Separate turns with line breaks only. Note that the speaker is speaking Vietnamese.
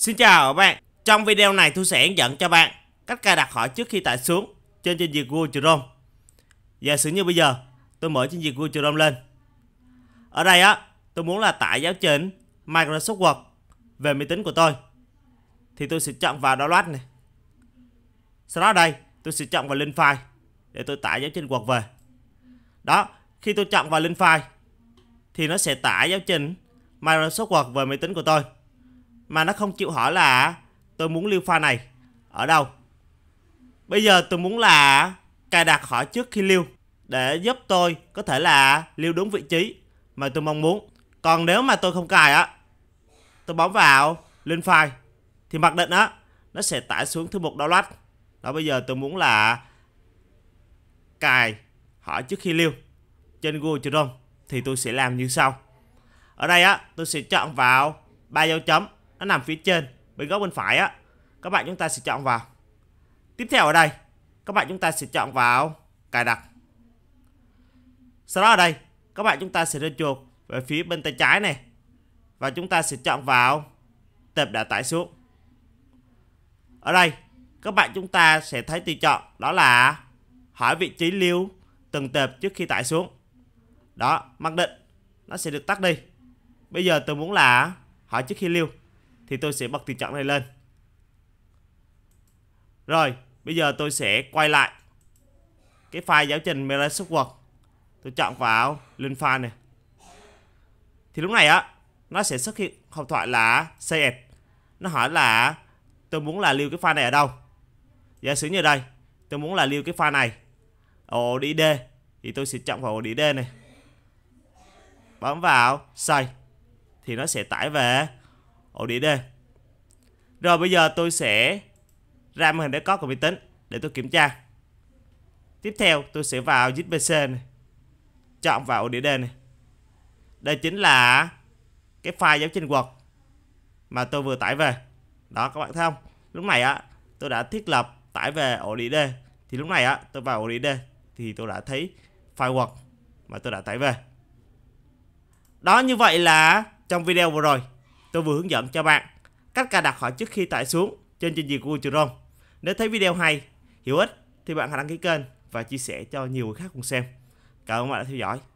Xin chào các bạn, trong video này tôi sẽ hướng dẫn cho bạn cách cài đặt họ trước khi tải xuống trên trình duyệt Google Chrome. Giả sử như bây giờ, tôi mở trình duyệt Google Chrome lên. Ở đây á, tôi muốn là tải giáo trình Microsoft Word về máy tính của tôi. Thì tôi sẽ chọn vào download này. Sau đó đây, tôi sẽ chọn vào link file để tôi tải giáo trình Word về. Đó, khi tôi chọn vào link file thì nó sẽ tải giáo trình Microsoft Word về máy tính của tôi mà nó không chịu hỏi là tôi muốn lưu file này ở đâu. Bây giờ tôi muốn là cài đặt hỏi trước khi lưu để giúp tôi có thể là lưu đúng vị trí mà tôi mong muốn. Còn nếu mà tôi không cài á, tôi bấm vào lên file thì mặc định á nó sẽ tải xuống thư mục download. Đó bây giờ tôi muốn là cài hỏi trước khi lưu trên Google Chrome thì tôi sẽ làm như sau. Ở đây á, tôi sẽ chọn vào ba dấu chấm nó nằm phía trên bên góc bên phải á các bạn chúng ta sẽ chọn vào tiếp theo ở đây các bạn chúng ta sẽ chọn vào cài đặt sau đó ở đây các bạn chúng ta sẽ lên chuột về phía bên tay trái này và chúng ta sẽ chọn vào tệp đã tải xuống ở đây các bạn chúng ta sẽ thấy tùy chọn đó là hỏi vị trí lưu từng tệp trước khi tải xuống đó mặc định nó sẽ được tắt đi bây giờ tôi muốn là hỏi trước khi lưu thì tôi sẽ bật từ chọn này lên rồi bây giờ tôi sẽ quay lại cái file giáo trình Microsoft Word tôi chọn vào lên file này thì lúc này á nó sẽ xuất hiện hộp thoại là save nó hỏi là tôi muốn là lưu cái file này ở đâu giả sử như đây tôi muốn là lưu cái file này ở ổ đĩa D thì tôi sẽ chọn vào ổ đĩa D này bấm vào save thì nó sẽ tải về ổ đĩa D rồi bây giờ tôi sẽ ra màn hình để có của máy tính để tôi kiểm tra tiếp theo tôi sẽ vào ZPC này chọn vào ổ đĩa D này đây chính là cái file giáo trình quật mà tôi vừa tải về đó các bạn thấy không lúc này á tôi đã thiết lập tải về ổ đĩa D thì lúc này á tôi vào ổ đĩa D thì tôi đã thấy file quật mà tôi đã tải về đó như vậy là trong video vừa rồi tôi vừa hướng dẫn cho bạn cách cài đặt họ trước khi tải xuống trên trình duyệt Google Chrome. Nếu thấy video hay, hữu ích thì bạn hãy đăng ký kênh và chia sẻ cho nhiều người khác cùng xem. Cảm ơn bạn đã theo dõi.